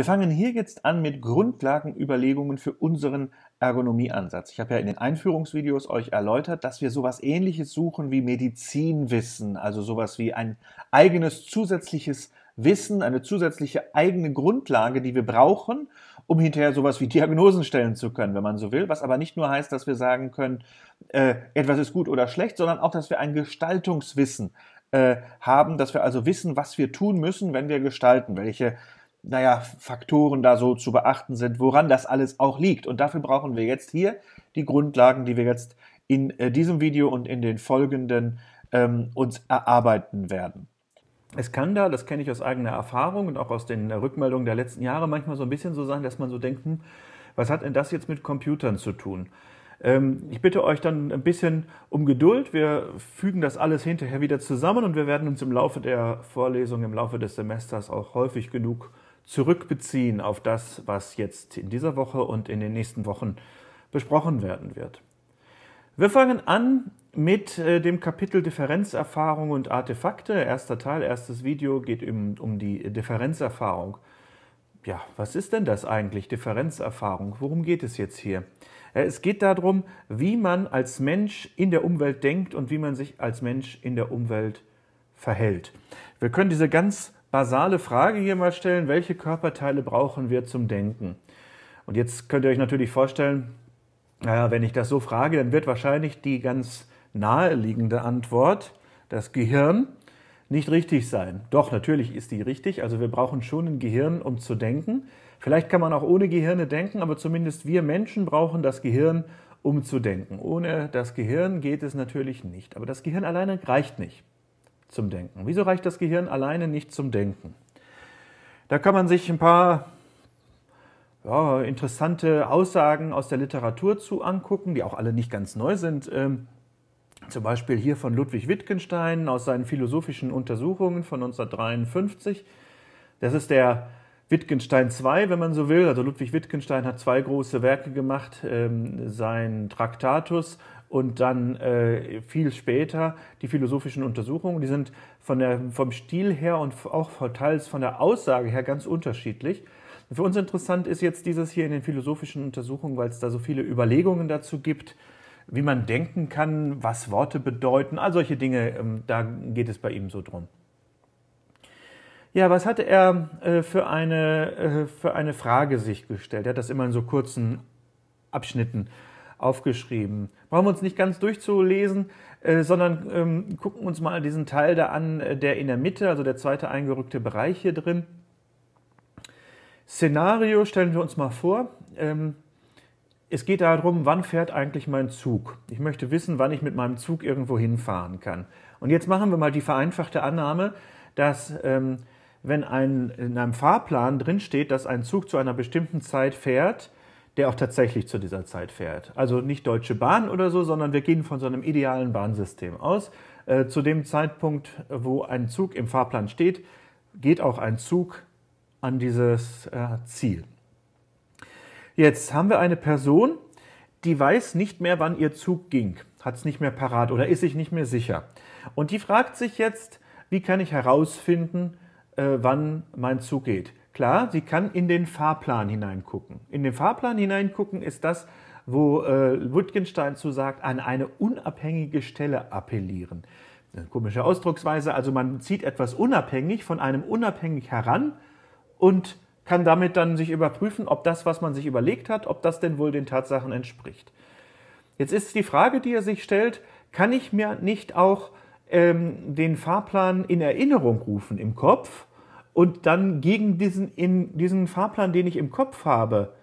Wir fangen hier jetzt an mit Grundlagenüberlegungen für unseren Ergonomieansatz. Ich habe ja in den Einführungsvideos euch erläutert, dass wir sowas ähnliches suchen wie Medizinwissen, also sowas wie ein eigenes zusätzliches Wissen, eine zusätzliche eigene Grundlage, die wir brauchen, um hinterher sowas wie Diagnosen stellen zu können, wenn man so will. Was aber nicht nur heißt, dass wir sagen können, äh, etwas ist gut oder schlecht, sondern auch, dass wir ein Gestaltungswissen äh, haben, dass wir also wissen, was wir tun müssen, wenn wir gestalten, welche naja, Faktoren da so zu beachten sind, woran das alles auch liegt. Und dafür brauchen wir jetzt hier die Grundlagen, die wir jetzt in äh, diesem Video und in den folgenden ähm, uns erarbeiten werden. Es kann da, das kenne ich aus eigener Erfahrung und auch aus den Rückmeldungen der letzten Jahre, manchmal so ein bisschen so sein, dass man so denkt, hm, was hat denn das jetzt mit Computern zu tun? Ähm, ich bitte euch dann ein bisschen um Geduld. Wir fügen das alles hinterher wieder zusammen und wir werden uns im Laufe der Vorlesung, im Laufe des Semesters auch häufig genug zurückbeziehen auf das, was jetzt in dieser Woche und in den nächsten Wochen besprochen werden wird. Wir fangen an mit äh, dem Kapitel Differenzerfahrung und Artefakte. Erster Teil, erstes Video geht um, um die Differenzerfahrung. Ja, was ist denn das eigentlich, Differenzerfahrung? Worum geht es jetzt hier? Äh, es geht darum, wie man als Mensch in der Umwelt denkt und wie man sich als Mensch in der Umwelt verhält. Wir können diese ganz basale Frage hier mal stellen, welche Körperteile brauchen wir zum Denken? Und jetzt könnt ihr euch natürlich vorstellen, naja, wenn ich das so frage, dann wird wahrscheinlich die ganz naheliegende Antwort, das Gehirn, nicht richtig sein. Doch, natürlich ist die richtig. Also wir brauchen schon ein Gehirn, um zu denken. Vielleicht kann man auch ohne Gehirne denken, aber zumindest wir Menschen brauchen das Gehirn, um zu denken. Ohne das Gehirn geht es natürlich nicht. Aber das Gehirn alleine reicht nicht zum Denken? Wieso reicht das Gehirn alleine nicht zum Denken? Da kann man sich ein paar ja, interessante Aussagen aus der Literatur zu angucken, die auch alle nicht ganz neu sind. Ähm, zum Beispiel hier von Ludwig Wittgenstein aus seinen philosophischen Untersuchungen von 1953. Das ist der Wittgenstein II, wenn man so will. Also Ludwig Wittgenstein hat zwei große Werke gemacht, ähm, sein Traktatus und dann äh, viel später die philosophischen Untersuchungen. Die sind von der, vom Stil her und auch teils von der Aussage her ganz unterschiedlich. Für uns interessant ist jetzt dieses hier in den philosophischen Untersuchungen, weil es da so viele Überlegungen dazu gibt, wie man denken kann, was Worte bedeuten, all solche Dinge, ähm, da geht es bei ihm so drum. Ja, was hatte er äh, für, eine, äh, für eine Frage sich gestellt? Er hat das immer in so kurzen Abschnitten aufgeschrieben. Brauchen wir uns nicht ganz durchzulesen, äh, sondern ähm, gucken uns mal diesen Teil da an, äh, der in der Mitte, also der zweite eingerückte Bereich hier drin. Szenario stellen wir uns mal vor. Ähm, es geht darum, wann fährt eigentlich mein Zug? Ich möchte wissen, wann ich mit meinem Zug irgendwo hinfahren kann. Und jetzt machen wir mal die vereinfachte Annahme, dass ähm, wenn ein, in einem Fahrplan drinsteht, dass ein Zug zu einer bestimmten Zeit fährt, der auch tatsächlich zu dieser Zeit fährt. Also nicht Deutsche Bahn oder so, sondern wir gehen von so einem idealen Bahnsystem aus. Äh, zu dem Zeitpunkt, wo ein Zug im Fahrplan steht, geht auch ein Zug an dieses äh, Ziel. Jetzt haben wir eine Person, die weiß nicht mehr, wann ihr Zug ging, hat es nicht mehr parat oder ist sich nicht mehr sicher. Und die fragt sich jetzt, wie kann ich herausfinden, äh, wann mein Zug geht? Klar, sie kann in den Fahrplan hineingucken. In den Fahrplan hineingucken ist das, wo äh, Wittgenstein zu sagt, an eine unabhängige Stelle appellieren. Eine komische Ausdrucksweise, also man zieht etwas unabhängig von einem unabhängig heran und kann damit dann sich überprüfen, ob das, was man sich überlegt hat, ob das denn wohl den Tatsachen entspricht. Jetzt ist die Frage, die er sich stellt, kann ich mir nicht auch ähm, den Fahrplan in Erinnerung rufen im Kopf und dann gegen diesen, in, diesen Fahrplan, den ich im Kopf habe,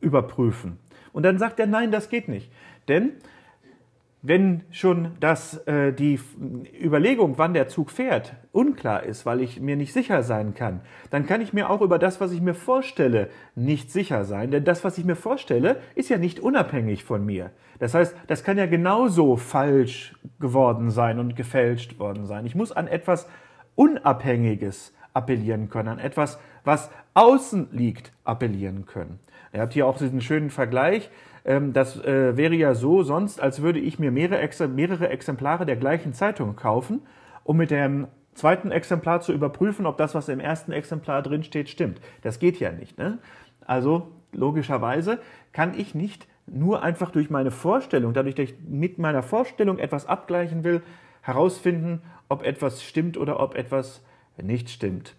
überprüfen. Und dann sagt er, nein, das geht nicht. Denn wenn schon das, äh, die Überlegung, wann der Zug fährt, unklar ist, weil ich mir nicht sicher sein kann, dann kann ich mir auch über das, was ich mir vorstelle, nicht sicher sein. Denn das, was ich mir vorstelle, ist ja nicht unabhängig von mir. Das heißt, das kann ja genauso falsch geworden sein und gefälscht worden sein. Ich muss an etwas Unabhängiges, appellieren können, an etwas, was außen liegt, appellieren können. Ihr habt hier auch diesen schönen Vergleich. Ähm, das äh, wäre ja so sonst, als würde ich mir mehrere Exemplare der gleichen Zeitung kaufen, um mit dem zweiten Exemplar zu überprüfen, ob das, was im ersten Exemplar drin steht, stimmt. Das geht ja nicht. Ne? Also logischerweise kann ich nicht nur einfach durch meine Vorstellung, dadurch, dass ich mit meiner Vorstellung etwas abgleichen will, herausfinden, ob etwas stimmt oder ob etwas äh, nicht stimmt.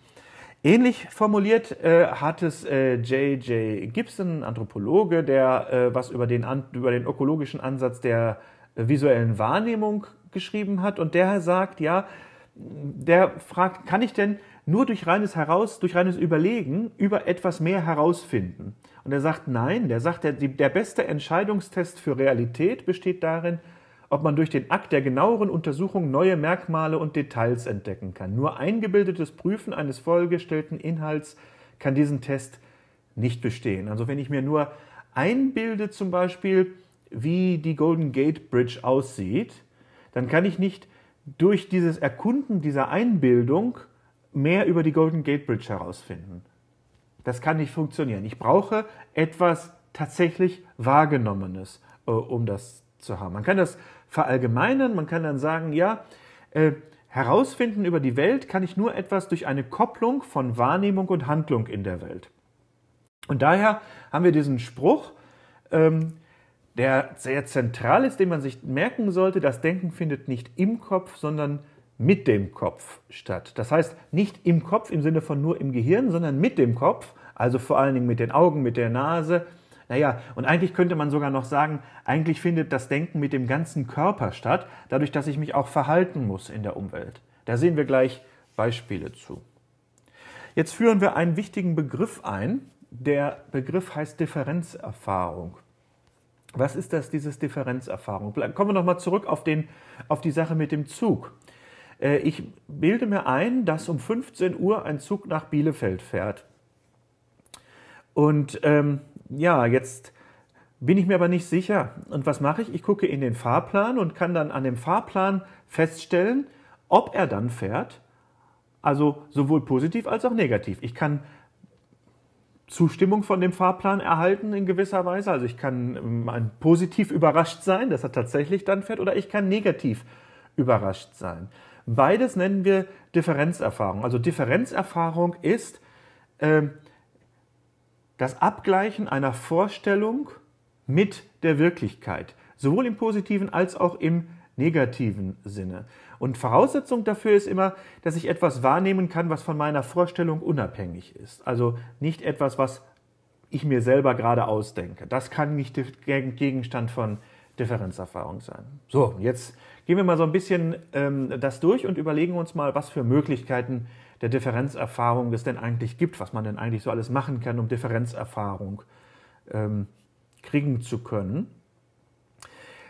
Ähnlich formuliert äh, hat es J.J. Äh, Gibson, Anthropologe, der äh, was über den, über den ökologischen Ansatz der äh, visuellen Wahrnehmung geschrieben hat. Und der sagt, ja, der fragt, kann ich denn nur durch reines Heraus, durch reines Überlegen über etwas mehr herausfinden? Und er sagt, nein, der sagt, der, der beste Entscheidungstest für Realität besteht darin, ob man durch den Akt der genaueren Untersuchung neue Merkmale und Details entdecken kann. Nur eingebildetes Prüfen eines vorgestellten Inhalts kann diesen Test nicht bestehen. Also wenn ich mir nur einbilde zum Beispiel, wie die Golden Gate Bridge aussieht, dann kann ich nicht durch dieses Erkunden dieser Einbildung mehr über die Golden Gate Bridge herausfinden. Das kann nicht funktionieren. Ich brauche etwas tatsächlich Wahrgenommenes, äh, um das zu haben. Man kann das verallgemeinern. Man kann dann sagen, ja, äh, herausfinden über die Welt kann ich nur etwas durch eine Kopplung von Wahrnehmung und Handlung in der Welt. Und daher haben wir diesen Spruch, ähm, der sehr zentral ist, den man sich merken sollte, das Denken findet nicht im Kopf, sondern mit dem Kopf statt. Das heißt, nicht im Kopf im Sinne von nur im Gehirn, sondern mit dem Kopf, also vor allen Dingen mit den Augen, mit der Nase, naja, und eigentlich könnte man sogar noch sagen, eigentlich findet das Denken mit dem ganzen Körper statt, dadurch, dass ich mich auch verhalten muss in der Umwelt. Da sehen wir gleich Beispiele zu. Jetzt führen wir einen wichtigen Begriff ein. Der Begriff heißt Differenzerfahrung. Was ist das, dieses Differenzerfahrung? Kommen wir nochmal zurück auf, den, auf die Sache mit dem Zug. Äh, ich bilde mir ein, dass um 15 Uhr ein Zug nach Bielefeld fährt. Und ähm, ja, jetzt bin ich mir aber nicht sicher. Und was mache ich? Ich gucke in den Fahrplan und kann dann an dem Fahrplan feststellen, ob er dann fährt. Also sowohl positiv als auch negativ. Ich kann Zustimmung von dem Fahrplan erhalten in gewisser Weise. Also ich kann ähm, positiv überrascht sein, dass er tatsächlich dann fährt, oder ich kann negativ überrascht sein. Beides nennen wir Differenzerfahrung. Also Differenzerfahrung ist, äh, das Abgleichen einer Vorstellung mit der Wirklichkeit, sowohl im positiven als auch im negativen Sinne. Und Voraussetzung dafür ist immer, dass ich etwas wahrnehmen kann, was von meiner Vorstellung unabhängig ist. Also nicht etwas, was ich mir selber gerade ausdenke. Das kann nicht Gegenstand von Differenzerfahrung sein. So, jetzt gehen wir mal so ein bisschen ähm, das durch und überlegen uns mal, was für Möglichkeiten der Differenzerfahrung es denn eigentlich gibt, was man denn eigentlich so alles machen kann, um Differenzerfahrung ähm, kriegen zu können.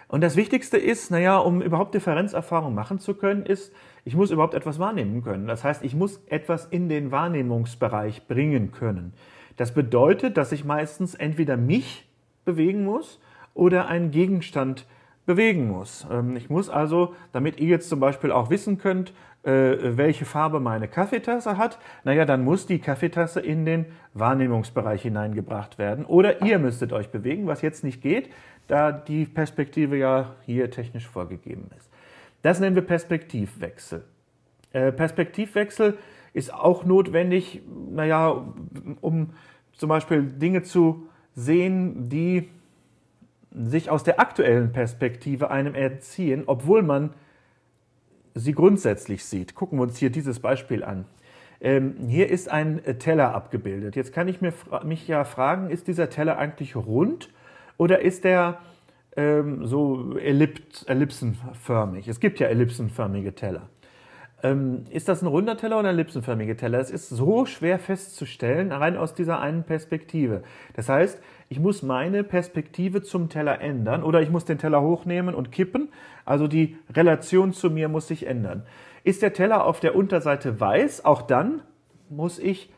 Und das Wichtigste ist, naja, um überhaupt Differenzerfahrung machen zu können, ist, ich muss überhaupt etwas wahrnehmen können. Das heißt, ich muss etwas in den Wahrnehmungsbereich bringen können. Das bedeutet, dass ich meistens entweder mich bewegen muss oder einen Gegenstand bewegen muss. Ähm, ich muss also, damit ihr jetzt zum Beispiel auch wissen könnt, äh, welche Farbe meine Kaffeetasse hat, naja, dann muss die Kaffeetasse in den Wahrnehmungsbereich hineingebracht werden. Oder ihr müsstet euch bewegen, was jetzt nicht geht, da die Perspektive ja hier technisch vorgegeben ist. Das nennen wir Perspektivwechsel. Äh, Perspektivwechsel ist auch notwendig, naja, um zum Beispiel Dinge zu sehen, die sich aus der aktuellen Perspektive einem erziehen, obwohl man sie grundsätzlich sieht. Gucken wir uns hier dieses Beispiel an. Ähm, hier ist ein äh, Teller abgebildet. Jetzt kann ich mir, mich ja fragen, ist dieser Teller eigentlich rund oder ist der ähm, so ellipt, ellipsenförmig? Es gibt ja ellipsenförmige Teller. Ähm, ist das ein runder Teller oder ein ellipsenförmiger Teller? Es ist so schwer festzustellen, rein aus dieser einen Perspektive. Das heißt, ich muss meine Perspektive zum Teller ändern oder ich muss den Teller hochnehmen und kippen. Also die Relation zu mir muss sich ändern. Ist der Teller auf der Unterseite weiß, auch dann muss ich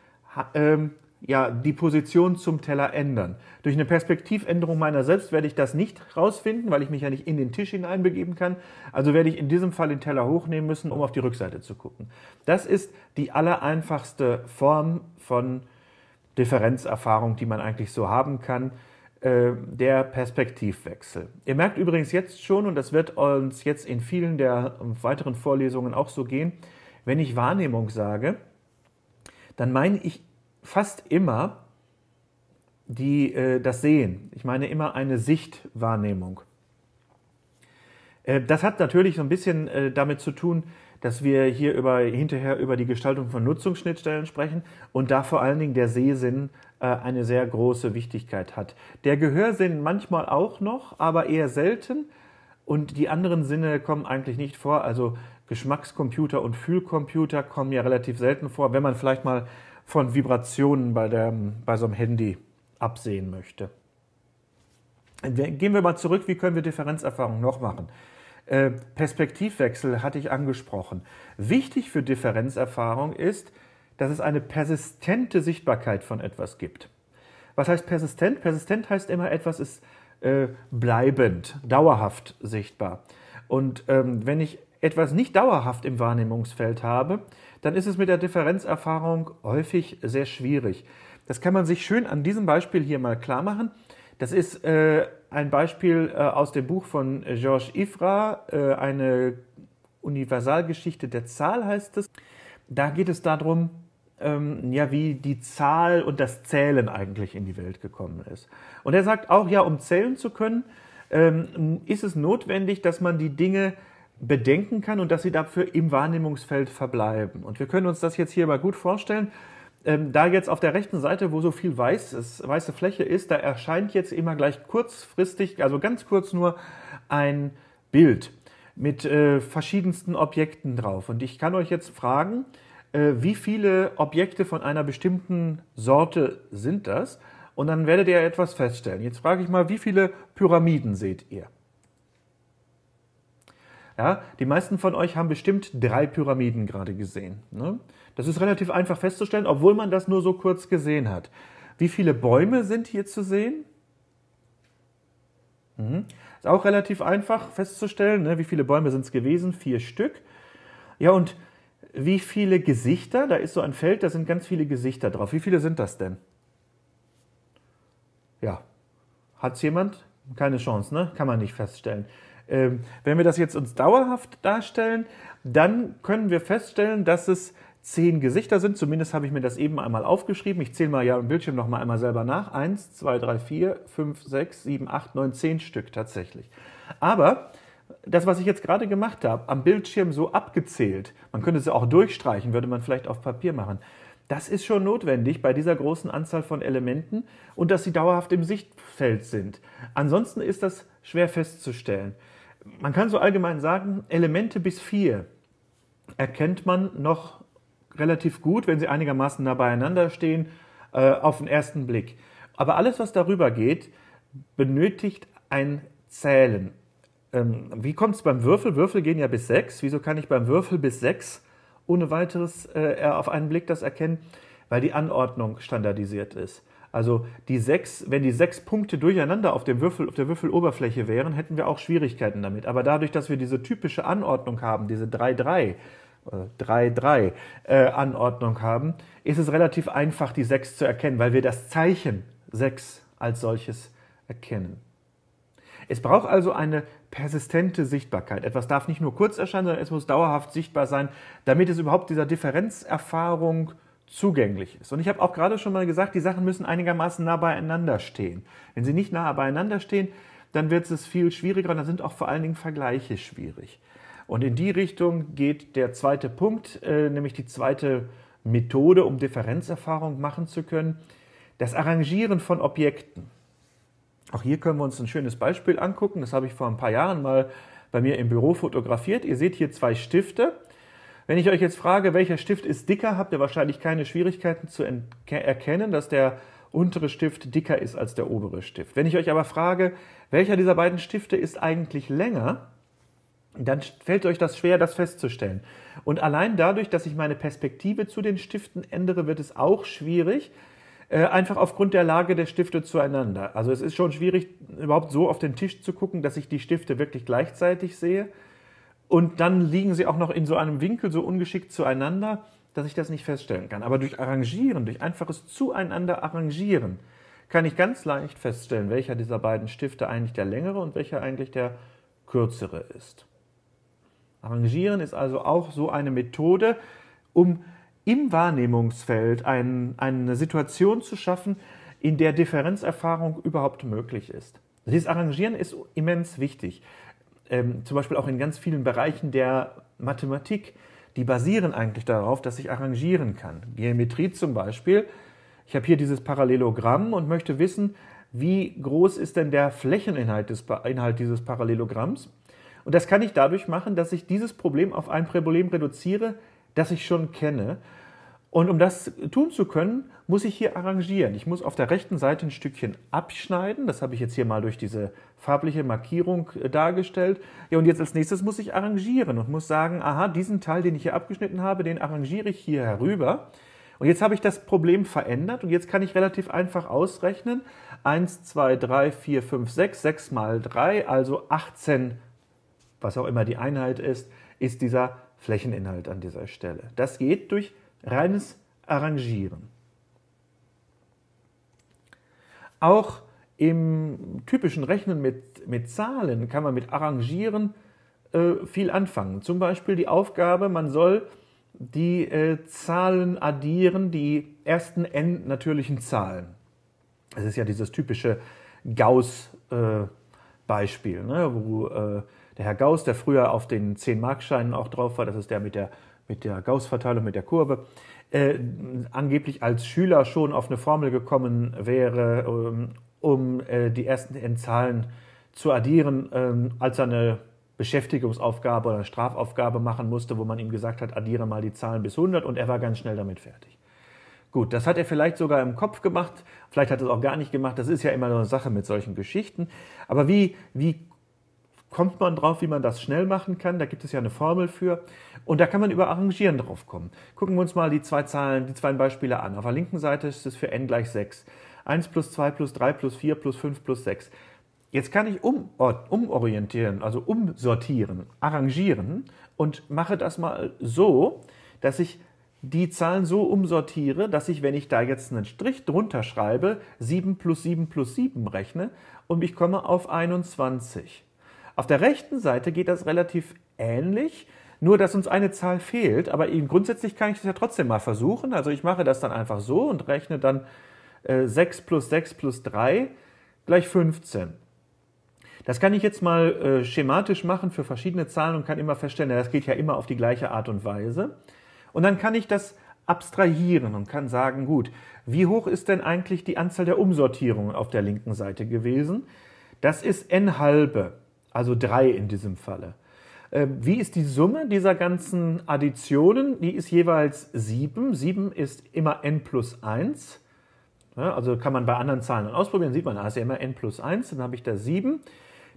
ähm, ja, die Position zum Teller ändern. Durch eine Perspektivänderung meiner selbst werde ich das nicht rausfinden, weil ich mich ja nicht in den Tisch hineinbegeben kann. Also werde ich in diesem Fall den Teller hochnehmen müssen, um auf die Rückseite zu gucken. Das ist die allereinfachste Form von Differenzerfahrung, die man eigentlich so haben kann, äh, der Perspektivwechsel. Ihr merkt übrigens jetzt schon, und das wird uns jetzt in vielen der ähm, weiteren Vorlesungen auch so gehen, wenn ich Wahrnehmung sage, dann meine ich fast immer die, äh, das Sehen. Ich meine immer eine Sichtwahrnehmung. Äh, das hat natürlich so ein bisschen äh, damit zu tun, dass wir hier über, hinterher über die Gestaltung von Nutzungsschnittstellen sprechen und da vor allen Dingen der Sehsinn äh, eine sehr große Wichtigkeit hat. Der Gehörsinn manchmal auch noch, aber eher selten. Und die anderen Sinne kommen eigentlich nicht vor. Also Geschmackscomputer und Fühlcomputer kommen ja relativ selten vor. Wenn man vielleicht mal von Vibrationen bei, der, bei so einem Handy absehen möchte. Gehen wir mal zurück, wie können wir Differenzerfahrung noch machen? Äh, Perspektivwechsel hatte ich angesprochen. Wichtig für Differenzerfahrung ist, dass es eine persistente Sichtbarkeit von etwas gibt. Was heißt persistent? Persistent heißt immer, etwas ist äh, bleibend, dauerhaft sichtbar. Und ähm, wenn ich etwas nicht dauerhaft im Wahrnehmungsfeld habe, dann ist es mit der Differenzerfahrung häufig sehr schwierig. Das kann man sich schön an diesem Beispiel hier mal klar machen. Das ist äh, ein Beispiel äh, aus dem Buch von Georges Ifra, äh, eine Universalgeschichte der Zahl heißt es. Da geht es darum, ähm, ja, wie die Zahl und das Zählen eigentlich in die Welt gekommen ist. Und er sagt auch, ja, um zählen zu können, ähm, ist es notwendig, dass man die Dinge bedenken kann und dass sie dafür im Wahrnehmungsfeld verbleiben. Und wir können uns das jetzt hier mal gut vorstellen. Ähm, da jetzt auf der rechten Seite, wo so viel weiß ist, weiße Fläche ist, da erscheint jetzt immer gleich kurzfristig, also ganz kurz nur ein Bild mit äh, verschiedensten Objekten drauf. Und ich kann euch jetzt fragen, äh, wie viele Objekte von einer bestimmten Sorte sind das? Und dann werdet ihr etwas feststellen. Jetzt frage ich mal, wie viele Pyramiden seht ihr? Ja, die meisten von euch haben bestimmt drei Pyramiden gerade gesehen. Ne? Das ist relativ einfach festzustellen, obwohl man das nur so kurz gesehen hat. Wie viele Bäume sind hier zu sehen? Mhm. Ist auch relativ einfach festzustellen. Ne? Wie viele Bäume sind es gewesen? Vier Stück. Ja, und wie viele Gesichter? Da ist so ein Feld, da sind ganz viele Gesichter drauf. Wie viele sind das denn? Ja. Hat es jemand? Keine Chance, ne? Kann man nicht feststellen. Ähm, wenn wir das jetzt uns dauerhaft darstellen, dann können wir feststellen, dass es zehn Gesichter sind. Zumindest habe ich mir das eben einmal aufgeschrieben. Ich zähle mal ja im Bildschirm nochmal einmal selber nach. Eins, zwei, drei, vier, fünf, sechs, sieben, acht, neun, zehn Stück tatsächlich. Aber das, was ich jetzt gerade gemacht habe, am Bildschirm so abgezählt, man könnte es auch durchstreichen, würde man vielleicht auf Papier machen. Das ist schon notwendig bei dieser großen Anzahl von Elementen und dass sie dauerhaft im Sichtfeld sind. Ansonsten ist das schwer festzustellen. Man kann so allgemein sagen, Elemente bis vier erkennt man noch relativ gut, wenn sie einigermaßen nah beieinander stehen, äh, auf den ersten Blick. Aber alles, was darüber geht, benötigt ein Zählen. Ähm, wie kommt es beim Würfel? Würfel gehen ja bis sechs. Wieso kann ich beim Würfel bis sechs ohne weiteres äh, auf einen Blick das erkennen? Weil die Anordnung standardisiert ist. Also die sechs, wenn die sechs Punkte durcheinander auf, dem Würfel, auf der Würfeloberfläche wären, hätten wir auch Schwierigkeiten damit. Aber dadurch, dass wir diese typische Anordnung haben, diese 3-3, 3-3 äh, äh, Anordnung haben, ist es relativ einfach, die sechs zu erkennen, weil wir das Zeichen 6 als solches erkennen. Es braucht also eine persistente Sichtbarkeit. Etwas darf nicht nur kurz erscheinen, sondern es muss dauerhaft sichtbar sein, damit es überhaupt dieser Differenzerfahrung äh, zugänglich ist. Und ich habe auch gerade schon mal gesagt, die Sachen müssen einigermaßen nah beieinander stehen. Wenn sie nicht nah beieinander stehen, dann wird es viel schwieriger und dann sind auch vor allen Dingen Vergleiche schwierig. Und in die Richtung geht der zweite Punkt, äh, nämlich die zweite Methode, um Differenzerfahrung machen zu können, das Arrangieren von Objekten. Auch hier können wir uns ein schönes Beispiel angucken. Das habe ich vor ein paar Jahren mal bei mir im Büro fotografiert. Ihr seht hier zwei Stifte wenn ich euch jetzt frage, welcher Stift ist dicker, habt ihr wahrscheinlich keine Schwierigkeiten zu erkennen, dass der untere Stift dicker ist als der obere Stift. Wenn ich euch aber frage, welcher dieser beiden Stifte ist eigentlich länger, dann fällt euch das schwer, das festzustellen. Und allein dadurch, dass ich meine Perspektive zu den Stiften ändere, wird es auch schwierig, äh, einfach aufgrund der Lage der Stifte zueinander. Also es ist schon schwierig, überhaupt so auf den Tisch zu gucken, dass ich die Stifte wirklich gleichzeitig sehe. Und dann liegen sie auch noch in so einem Winkel so ungeschickt zueinander, dass ich das nicht feststellen kann. Aber durch Arrangieren, durch einfaches Zueinander arrangieren, kann ich ganz leicht feststellen, welcher dieser beiden Stifte eigentlich der längere und welcher eigentlich der kürzere ist. Arrangieren ist also auch so eine Methode, um im Wahrnehmungsfeld ein, eine Situation zu schaffen, in der Differenzerfahrung überhaupt möglich ist. Dieses Arrangieren ist immens wichtig ähm, zum Beispiel auch in ganz vielen Bereichen der Mathematik, die basieren eigentlich darauf, dass ich arrangieren kann. Geometrie zum Beispiel. Ich habe hier dieses Parallelogramm und möchte wissen, wie groß ist denn der Flächeninhalt des, Inhalt dieses Parallelogramms. Und das kann ich dadurch machen, dass ich dieses Problem auf ein Problem reduziere, das ich schon kenne. Und um das tun zu können, muss ich hier arrangieren. Ich muss auf der rechten Seite ein Stückchen abschneiden. Das habe ich jetzt hier mal durch diese farbliche Markierung äh, dargestellt. Ja, und jetzt als nächstes muss ich arrangieren und muss sagen, aha, diesen Teil, den ich hier abgeschnitten habe, den arrangiere ich hier herüber. Und jetzt habe ich das Problem verändert und jetzt kann ich relativ einfach ausrechnen. 1, 2, 3, 4, 5, 6, 6 mal 3, also 18, was auch immer die Einheit ist, ist dieser Flächeninhalt an dieser Stelle. Das geht durch reines Arrangieren. Auch im typischen Rechnen mit, mit Zahlen kann man mit Arrangieren äh, viel anfangen. Zum Beispiel die Aufgabe, man soll die äh, Zahlen addieren, die ersten n natürlichen Zahlen. Das ist ja dieses typische Gauss-Beispiel, äh, ne, wo äh, der Herr Gauss, der früher auf den 10-Markscheinen auch drauf war, das ist der mit der mit der Gauss-Verteilung, mit der Kurve, äh, angeblich als Schüler schon auf eine Formel gekommen wäre, ähm, um äh, die ersten N-Zahlen zu addieren, ähm, als er eine Beschäftigungsaufgabe oder eine Strafaufgabe machen musste, wo man ihm gesagt hat, addiere mal die Zahlen bis 100 und er war ganz schnell damit fertig. Gut, das hat er vielleicht sogar im Kopf gemacht, vielleicht hat er es auch gar nicht gemacht, das ist ja immer so eine Sache mit solchen Geschichten. Aber wie, wie kommt man drauf, wie man das schnell machen kann. Da gibt es ja eine Formel für. Und da kann man über Arrangieren drauf kommen. Gucken wir uns mal die zwei Zahlen, die zwei Beispiele an. Auf der linken Seite ist es für n gleich 6. 1 plus 2 plus 3 plus 4 plus 5 plus 6. Jetzt kann ich um, umorientieren, also umsortieren, arrangieren und mache das mal so, dass ich die Zahlen so umsortiere, dass ich, wenn ich da jetzt einen Strich drunter schreibe, 7 plus 7 plus 7 rechne und ich komme auf 21. Auf der rechten Seite geht das relativ ähnlich, nur dass uns eine Zahl fehlt, aber grundsätzlich kann ich das ja trotzdem mal versuchen. Also ich mache das dann einfach so und rechne dann äh, 6 plus 6 plus 3 gleich 15. Das kann ich jetzt mal äh, schematisch machen für verschiedene Zahlen und kann immer feststellen, das geht ja immer auf die gleiche Art und Weise. Und dann kann ich das abstrahieren und kann sagen, gut, wie hoch ist denn eigentlich die Anzahl der Umsortierungen auf der linken Seite gewesen? Das ist n halbe also drei in diesem Falle. Ähm, wie ist die Summe dieser ganzen Additionen? Die ist jeweils 7. 7 ist immer n plus 1. Also kann man bei anderen Zahlen dann ausprobieren. Sieht man, ah, ist ja immer n plus 1. Dann habe ich da 7.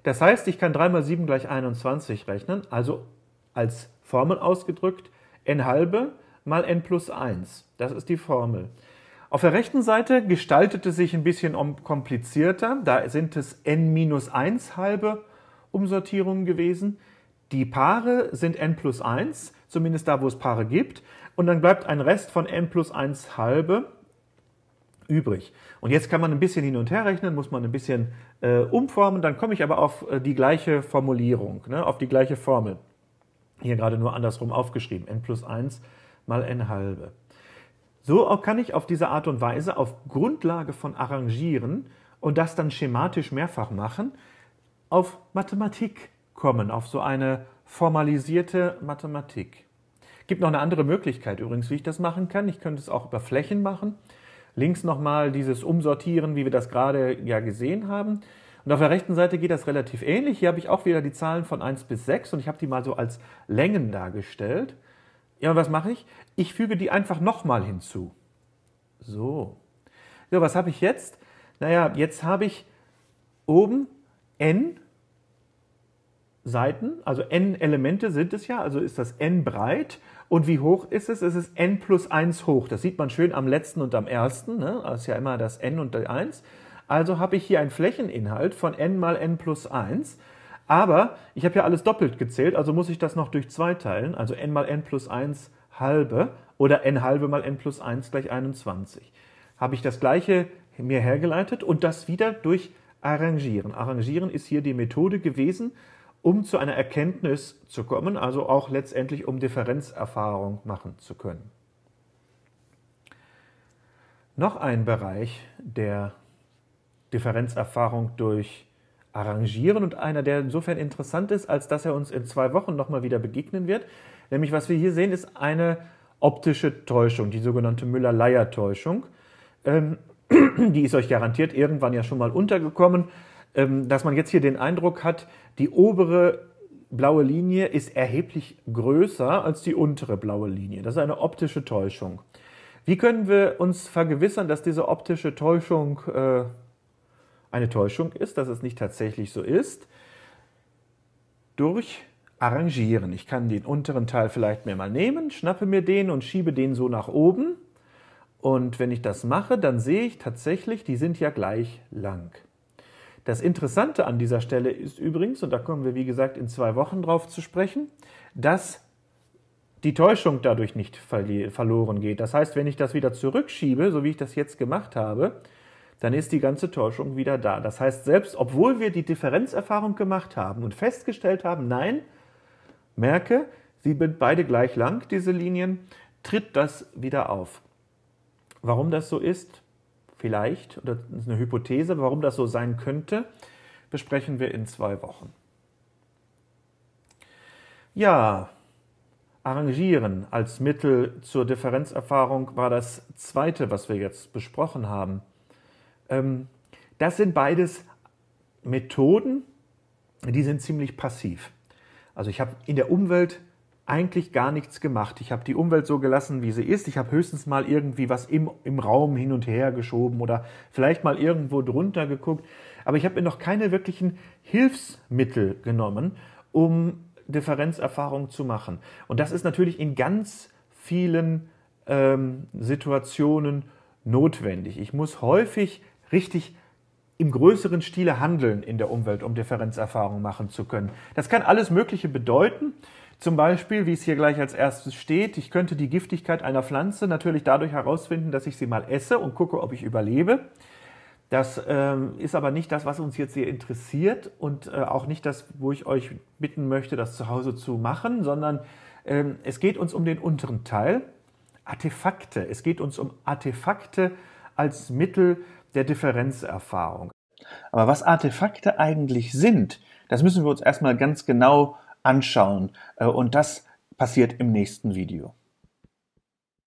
Das heißt, ich kann 3 mal 7 gleich 21 rechnen. Also als Formel ausgedrückt n halbe mal n plus 1. Das ist die Formel. Auf der rechten Seite gestaltet es sich ein bisschen komplizierter. Da sind es n minus 1 halbe Umsortierung gewesen. Die Paare sind n plus 1, zumindest da, wo es Paare gibt. Und dann bleibt ein Rest von n plus 1 halbe übrig. Und jetzt kann man ein bisschen hin und her rechnen, muss man ein bisschen äh, umformen, dann komme ich aber auf äh, die gleiche Formulierung, ne, auf die gleiche Formel. Hier gerade nur andersrum aufgeschrieben, n plus 1 mal n halbe. So kann ich auf diese Art und Weise auf Grundlage von Arrangieren und das dann schematisch mehrfach machen, auf Mathematik kommen, auf so eine formalisierte Mathematik. Es Gibt noch eine andere Möglichkeit übrigens, wie ich das machen kann. Ich könnte es auch über Flächen machen. Links nochmal dieses Umsortieren, wie wir das gerade ja gesehen haben. Und auf der rechten Seite geht das relativ ähnlich. Hier habe ich auch wieder die Zahlen von 1 bis 6 und ich habe die mal so als Längen dargestellt. Ja, und was mache ich? Ich füge die einfach nochmal hinzu. So. So, was habe ich jetzt? Naja, jetzt habe ich oben n Seiten, also n Elemente sind es ja, also ist das n breit. Und wie hoch ist es? Es ist n plus 1 hoch. Das sieht man schön am letzten und am ersten. Ne? Das ist ja immer das n und die 1. Also habe ich hier einen Flächeninhalt von n mal n plus 1. Aber ich habe ja alles doppelt gezählt, also muss ich das noch durch 2 teilen. Also n mal n plus 1 halbe oder n halbe mal n plus 1 gleich 21. Habe ich das gleiche mir hergeleitet und das wieder durch Arrangieren. Arrangieren ist hier die Methode gewesen, um zu einer Erkenntnis zu kommen, also auch letztendlich um Differenzerfahrung machen zu können. Noch ein Bereich der Differenzerfahrung durch Arrangieren und einer, der insofern interessant ist, als dass er uns in zwei Wochen nochmal wieder begegnen wird. Nämlich, was wir hier sehen, ist eine optische Täuschung, die sogenannte Müller-Leier-Täuschung. Ähm, die ist euch garantiert irgendwann ja schon mal untergekommen. Ähm, dass man jetzt hier den Eindruck hat, die obere blaue Linie ist erheblich größer als die untere blaue Linie. Das ist eine optische Täuschung. Wie können wir uns vergewissern, dass diese optische Täuschung äh, eine Täuschung ist, dass es nicht tatsächlich so ist? Durch Arrangieren. Ich kann den unteren Teil vielleicht mir mal nehmen, schnappe mir den und schiebe den so nach oben. Und wenn ich das mache, dann sehe ich tatsächlich, die sind ja gleich lang. Das Interessante an dieser Stelle ist übrigens, und da kommen wir wie gesagt in zwei Wochen drauf zu sprechen, dass die Täuschung dadurch nicht verloren geht. Das heißt, wenn ich das wieder zurückschiebe, so wie ich das jetzt gemacht habe, dann ist die ganze Täuschung wieder da. Das heißt, selbst obwohl wir die Differenzerfahrung gemacht haben und festgestellt haben, nein, merke, sie sind beide gleich lang, diese Linien, tritt das wieder auf. Warum das so ist, vielleicht, oder eine Hypothese, warum das so sein könnte, besprechen wir in zwei Wochen. Ja, Arrangieren als Mittel zur Differenzerfahrung war das zweite, was wir jetzt besprochen haben. Ähm, das sind beides Methoden, die sind ziemlich passiv. Also ich habe in der Umwelt eigentlich gar nichts gemacht. Ich habe die Umwelt so gelassen, wie sie ist. Ich habe höchstens mal irgendwie was im, im Raum hin und her geschoben oder vielleicht mal irgendwo drunter geguckt. Aber ich habe mir noch keine wirklichen Hilfsmittel genommen, um Differenzerfahrung zu machen. Und das ist natürlich in ganz vielen ähm, Situationen notwendig. Ich muss häufig richtig im größeren Stile handeln in der Umwelt, um Differenzerfahrung machen zu können. Das kann alles Mögliche bedeuten. Zum Beispiel, wie es hier gleich als erstes steht, ich könnte die Giftigkeit einer Pflanze natürlich dadurch herausfinden, dass ich sie mal esse und gucke, ob ich überlebe. Das ähm, ist aber nicht das, was uns jetzt hier interessiert und äh, auch nicht das, wo ich euch bitten möchte, das zu Hause zu machen, sondern ähm, es geht uns um den unteren Teil, Artefakte. Es geht uns um Artefakte als Mittel der Differenzerfahrung. Aber was Artefakte eigentlich sind, das müssen wir uns erstmal ganz genau anschauen. Äh, und das passiert im nächsten Video.